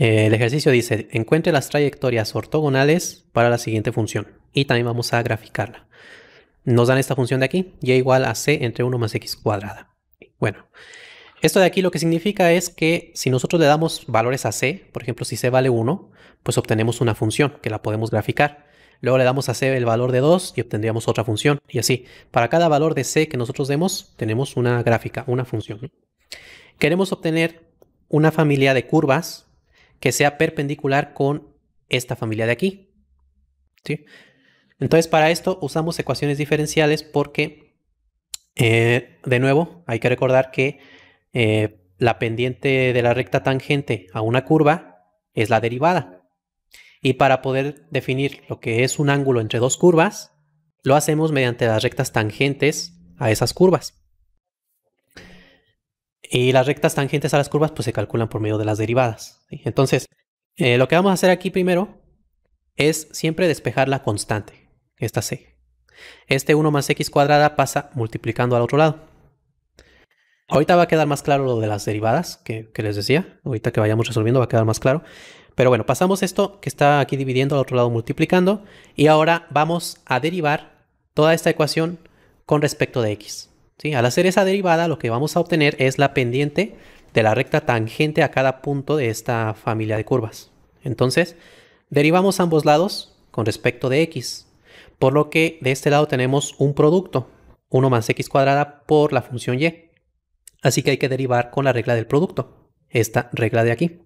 Eh, el ejercicio dice, encuentre las trayectorias ortogonales para la siguiente función. Y también vamos a graficarla. Nos dan esta función de aquí, y igual a c entre 1 más x cuadrada. Bueno, esto de aquí lo que significa es que si nosotros le damos valores a c, por ejemplo, si c vale 1, pues obtenemos una función que la podemos graficar. Luego le damos a c el valor de 2 y obtendríamos otra función. Y así, para cada valor de c que nosotros demos, tenemos una gráfica, una función. Queremos obtener una familia de curvas que sea perpendicular con esta familia de aquí. ¿Sí? Entonces para esto usamos ecuaciones diferenciales porque, eh, de nuevo, hay que recordar que eh, la pendiente de la recta tangente a una curva es la derivada. Y para poder definir lo que es un ángulo entre dos curvas, lo hacemos mediante las rectas tangentes a esas curvas. Y las rectas tangentes a las curvas pues se calculan por medio de las derivadas. Entonces, eh, lo que vamos a hacer aquí primero es siempre despejar la constante, esta c. Este 1 más x cuadrada pasa multiplicando al otro lado. Ahorita va a quedar más claro lo de las derivadas que, que les decía. Ahorita que vayamos resolviendo va a quedar más claro. Pero bueno, pasamos esto que está aquí dividiendo al otro lado multiplicando. Y ahora vamos a derivar toda esta ecuación con respecto de x. Al hacer esa derivada, lo que vamos a obtener es la pendiente de la recta tangente a cada punto de esta familia de curvas. Entonces, derivamos ambos lados con respecto de x, por lo que de este lado tenemos un producto, 1 más x cuadrada por la función y. Así que hay que derivar con la regla del producto, esta regla de aquí.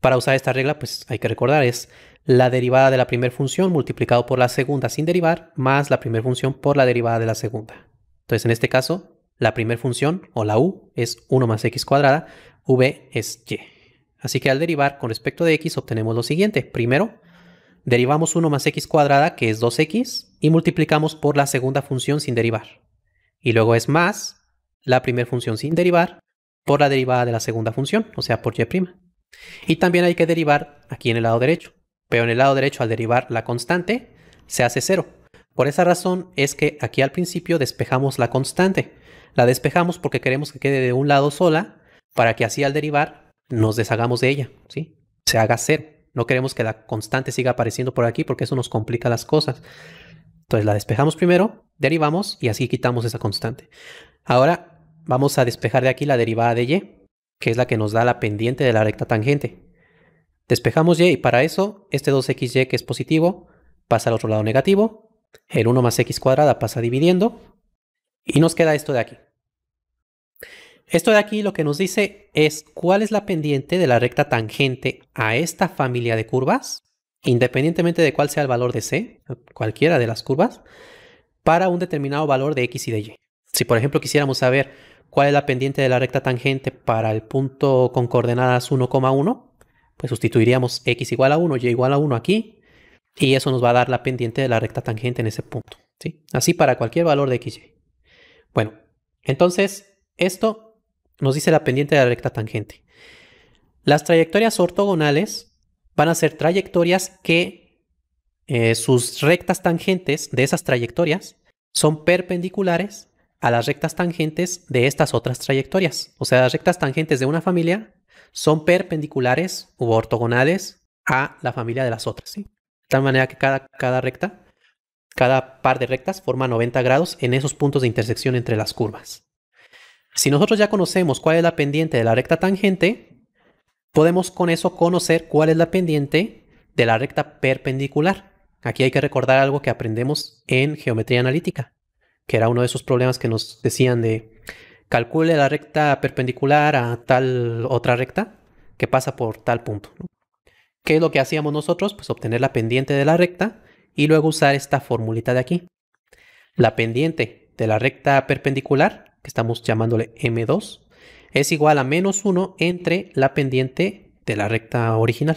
Para usar esta regla, pues hay que recordar, es la derivada de la primera función multiplicado por la segunda sin derivar, más la primera función por la derivada de la segunda. Entonces, en este caso, la primera función, o la u, es 1 más x cuadrada, v es y. Así que al derivar con respecto de x obtenemos lo siguiente. Primero, derivamos 1 más x cuadrada, que es 2x, y multiplicamos por la segunda función sin derivar. Y luego es más la primera función sin derivar por la derivada de la segunda función, o sea, por y'. Y también hay que derivar aquí en el lado derecho. Pero en el lado derecho, al derivar la constante, se hace 0. Por esa razón es que aquí al principio despejamos la constante. La despejamos porque queremos que quede de un lado sola para que así al derivar nos deshagamos de ella, ¿sí? Se haga cero. No queremos que la constante siga apareciendo por aquí porque eso nos complica las cosas. Entonces la despejamos primero, derivamos y así quitamos esa constante. Ahora vamos a despejar de aquí la derivada de y, que es la que nos da la pendiente de la recta tangente. Despejamos y y para eso este 2xy que es positivo pasa al otro lado negativo el 1 más x cuadrada pasa dividiendo y nos queda esto de aquí. Esto de aquí lo que nos dice es cuál es la pendiente de la recta tangente a esta familia de curvas, independientemente de cuál sea el valor de c, cualquiera de las curvas, para un determinado valor de x y de y. Si por ejemplo quisiéramos saber cuál es la pendiente de la recta tangente para el punto con coordenadas 1,1, pues sustituiríamos x igual a 1, y igual a 1 aquí, y eso nos va a dar la pendiente de la recta tangente en ese punto. ¿sí? Así para cualquier valor de xy. Bueno, entonces esto nos dice la pendiente de la recta tangente. Las trayectorias ortogonales van a ser trayectorias que eh, sus rectas tangentes de esas trayectorias son perpendiculares a las rectas tangentes de estas otras trayectorias. O sea, las rectas tangentes de una familia son perpendiculares u ortogonales a la familia de las otras. ¿sí? tal manera que cada, cada recta, cada par de rectas forma 90 grados en esos puntos de intersección entre las curvas. Si nosotros ya conocemos cuál es la pendiente de la recta tangente, podemos con eso conocer cuál es la pendiente de la recta perpendicular. Aquí hay que recordar algo que aprendemos en geometría analítica, que era uno de esos problemas que nos decían de calcule la recta perpendicular a tal otra recta que pasa por tal punto. ¿Qué es lo que hacíamos nosotros? Pues obtener la pendiente de la recta y luego usar esta formulita de aquí. La pendiente de la recta perpendicular, que estamos llamándole M2, es igual a menos 1 entre la pendiente de la recta original.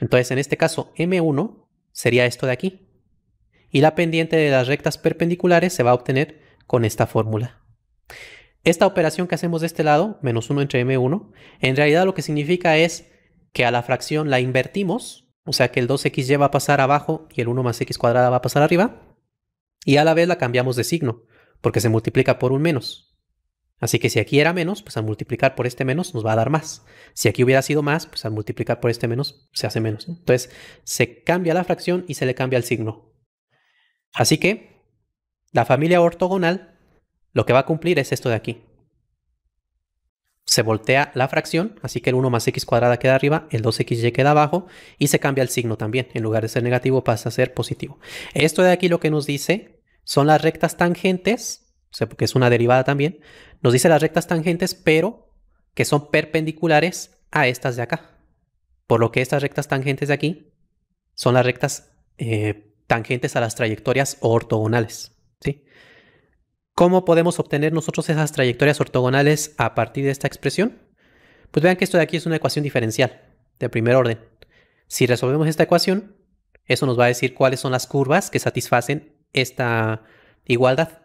Entonces, en este caso, M1 sería esto de aquí. Y la pendiente de las rectas perpendiculares se va a obtener con esta fórmula. Esta operación que hacemos de este lado, menos 1 entre M1, en realidad lo que significa es que a la fracción la invertimos, o sea que el 2xy va a pasar abajo y el 1 más x cuadrada va a pasar arriba, y a la vez la cambiamos de signo, porque se multiplica por un menos. Así que si aquí era menos, pues al multiplicar por este menos nos va a dar más. Si aquí hubiera sido más, pues al multiplicar por este menos se hace menos. Entonces se cambia la fracción y se le cambia el signo. Así que la familia ortogonal lo que va a cumplir es esto de aquí se voltea la fracción, así que el 1 más x cuadrada queda arriba, el 2xy queda abajo y se cambia el signo también. En lugar de ser negativo pasa a ser positivo. Esto de aquí lo que nos dice son las rectas tangentes, porque es una derivada también, nos dice las rectas tangentes, pero que son perpendiculares a estas de acá. Por lo que estas rectas tangentes de aquí son las rectas eh, tangentes a las trayectorias ortogonales, ¿sí? ¿Cómo podemos obtener nosotros esas trayectorias ortogonales a partir de esta expresión? Pues vean que esto de aquí es una ecuación diferencial de primer orden. Si resolvemos esta ecuación, eso nos va a decir cuáles son las curvas que satisfacen esta igualdad.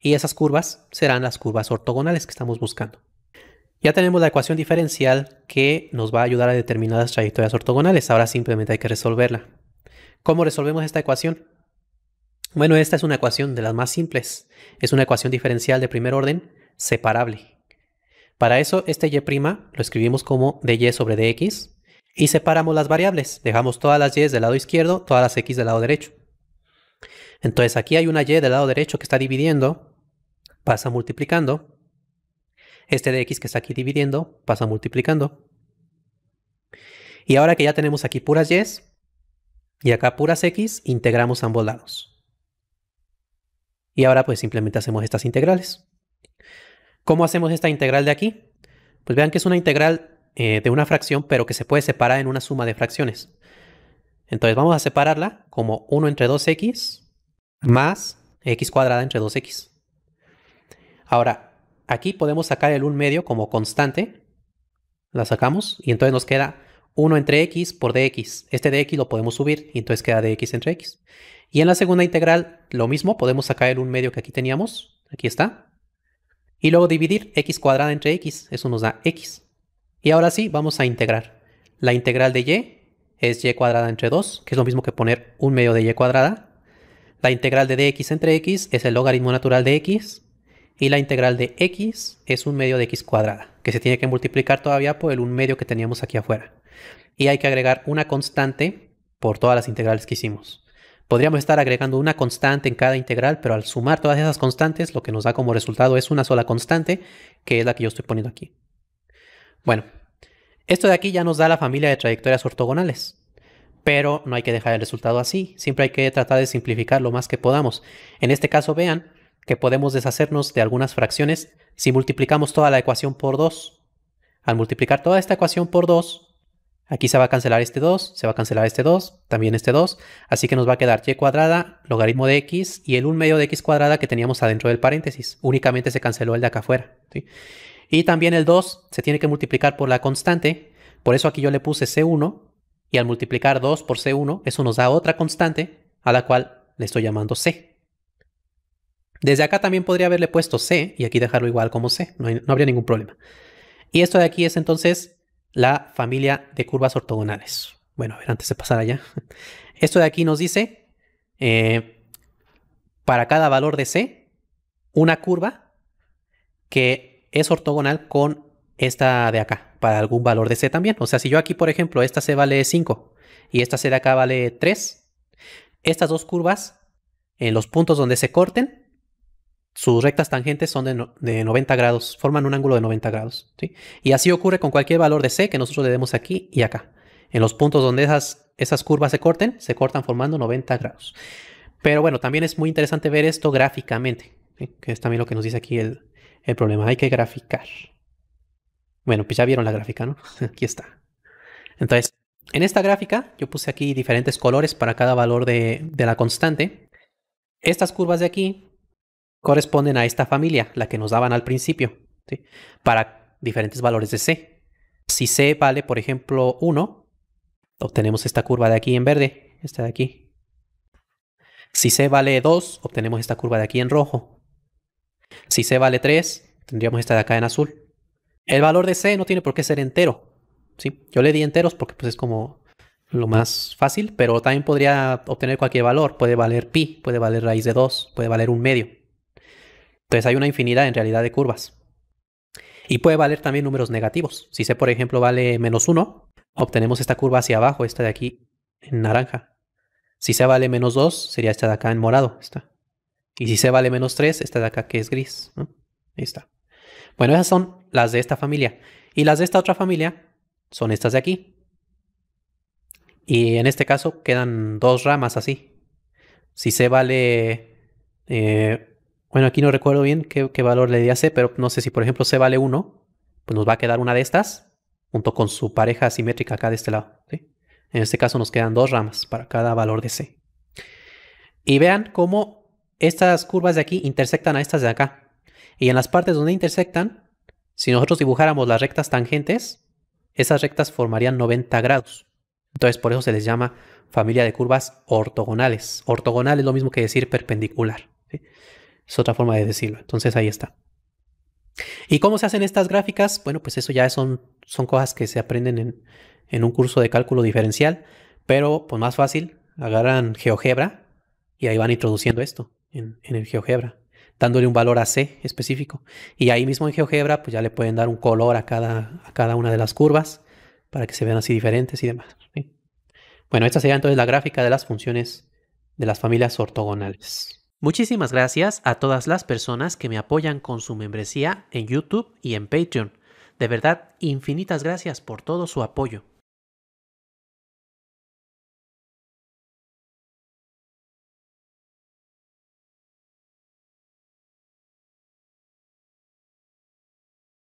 Y esas curvas serán las curvas ortogonales que estamos buscando. Ya tenemos la ecuación diferencial que nos va a ayudar a determinadas trayectorias ortogonales. Ahora simplemente hay que resolverla. ¿Cómo resolvemos esta ecuación? Bueno, esta es una ecuación de las más simples. Es una ecuación diferencial de primer orden separable. Para eso, este y' lo escribimos como dy sobre dx y separamos las variables. Dejamos todas las y del lado izquierdo, todas las x del lado derecho. Entonces aquí hay una y del lado derecho que está dividiendo, pasa multiplicando. Este dx que está aquí dividiendo, pasa multiplicando. Y ahora que ya tenemos aquí puras y y acá puras x, integramos ambos lados. Y ahora pues simplemente hacemos estas integrales. ¿Cómo hacemos esta integral de aquí? Pues vean que es una integral eh, de una fracción, pero que se puede separar en una suma de fracciones. Entonces vamos a separarla como 1 entre 2x más x cuadrada entre 2x. Ahora, aquí podemos sacar el 1 medio como constante. La sacamos y entonces nos queda 1 entre x por dx. Este dx lo podemos subir y entonces queda dx entre x. Y en la segunda integral, lo mismo, podemos sacar el 1 medio que aquí teníamos. Aquí está. Y luego dividir x cuadrada entre x. Eso nos da x. Y ahora sí, vamos a integrar. La integral de y es y cuadrada entre 2, que es lo mismo que poner 1 medio de y cuadrada. La integral de dx entre x es el logaritmo natural de x. Y la integral de x es 1 medio de x cuadrada, que se tiene que multiplicar todavía por el 1 medio que teníamos aquí afuera y hay que agregar una constante por todas las integrales que hicimos. Podríamos estar agregando una constante en cada integral, pero al sumar todas esas constantes, lo que nos da como resultado es una sola constante, que es la que yo estoy poniendo aquí. Bueno, esto de aquí ya nos da la familia de trayectorias ortogonales, pero no hay que dejar el resultado así, siempre hay que tratar de simplificar lo más que podamos. En este caso, vean que podemos deshacernos de algunas fracciones si multiplicamos toda la ecuación por 2. Al multiplicar toda esta ecuación por 2, Aquí se va a cancelar este 2, se va a cancelar este 2, también este 2. Así que nos va a quedar y cuadrada, logaritmo de x y el 1 medio de x cuadrada que teníamos adentro del paréntesis. Únicamente se canceló el de acá afuera. Y también el 2 se tiene que multiplicar por la constante. Por eso aquí yo le puse c1 y al multiplicar 2 por c1, eso nos da otra constante a la cual le estoy llamando c. Desde acá también podría haberle puesto c y aquí dejarlo igual como c. no habría ningún problema. Y esto de aquí es entonces la familia de curvas ortogonales. Bueno, a ver, antes de pasar allá. Esto de aquí nos dice, eh, para cada valor de C, una curva que es ortogonal con esta de acá, para algún valor de C también. O sea, si yo aquí, por ejemplo, esta C vale 5 y esta C de acá vale 3, estas dos curvas, en los puntos donde se corten, sus rectas tangentes son de, 90 grados, forman un ángulo de 90 grados. Y así ocurre con cualquier valor de C que nosotros le demos aquí y acá. En los puntos donde esas, curvas se corten, se cortan formando 90 grados. Pero bueno, también es muy interesante ver esto gráficamente, que es también lo que nos dice aquí el, el problema. Hay que graficar. Bueno, pues ya vieron la gráfica, ¿no? aquí está. Entonces, en esta gráfica yo puse aquí diferentes colores para cada valor de la constante. Estas curvas de aquí corresponden a esta familia, la que nos daban al principio, para diferentes valores de C. Si C vale, por ejemplo, 1, obtenemos esta curva de aquí en verde, esta de aquí. Si C vale 2, obtenemos esta curva de aquí en rojo. Si C vale 3, tendríamos esta de acá en azul. El valor de C no tiene por qué ser entero. Yo le di enteros porque pues, es como lo más fácil, pero también podría obtener cualquier valor. Puede valer pi, puede valer raíz de 2, puede valer un medio. Entonces hay una infinidad en realidad de curvas. Y puede valer también números negativos. Si C, por ejemplo, vale menos 1, obtenemos esta curva hacia abajo, esta de aquí en naranja. Si C vale menos 2, sería esta de acá en morado. está. Y si C vale menos 3, esta de acá que es gris. Ahí está. Bueno, esas son las de esta familia. Y las de esta otra familia son estas de aquí. Y en este caso quedan dos ramas así. Si C vale eh, bueno, aquí no recuerdo bien qué, valor le di a C, pero no sé si por ejemplo C vale 1, pues nos va a quedar una de estas junto con su pareja asimétrica acá de este lado. En este caso nos quedan dos ramas para cada valor de C. Y vean cómo estas curvas de aquí intersectan a estas de acá. Y en las partes donde intersectan, si nosotros dibujáramos las rectas tangentes, esas rectas formarían 90 grados. Entonces por eso se les llama familia de curvas ortogonales. Ortogonal es lo mismo que decir perpendicular. ¿sí? Es otra forma de decirlo. Entonces ahí está. ¿Y cómo se hacen estas gráficas? Bueno, pues eso ya son, son cosas que se aprenden en, un curso de cálculo diferencial, pero pues más fácil, agarran GeoGebra y ahí van introduciendo esto en, el GeoGebra, dándole un valor a C específico. Y ahí mismo en GeoGebra pues ya le pueden dar un color a cada, a cada una de las curvas para que se vean así diferentes y demás. Bueno, esta sería entonces la gráfica de las funciones de las familias ortogonales. Muchísimas gracias a todas las personas que me apoyan con su membresía en YouTube y en Patreon. De verdad, infinitas gracias por todo su apoyo.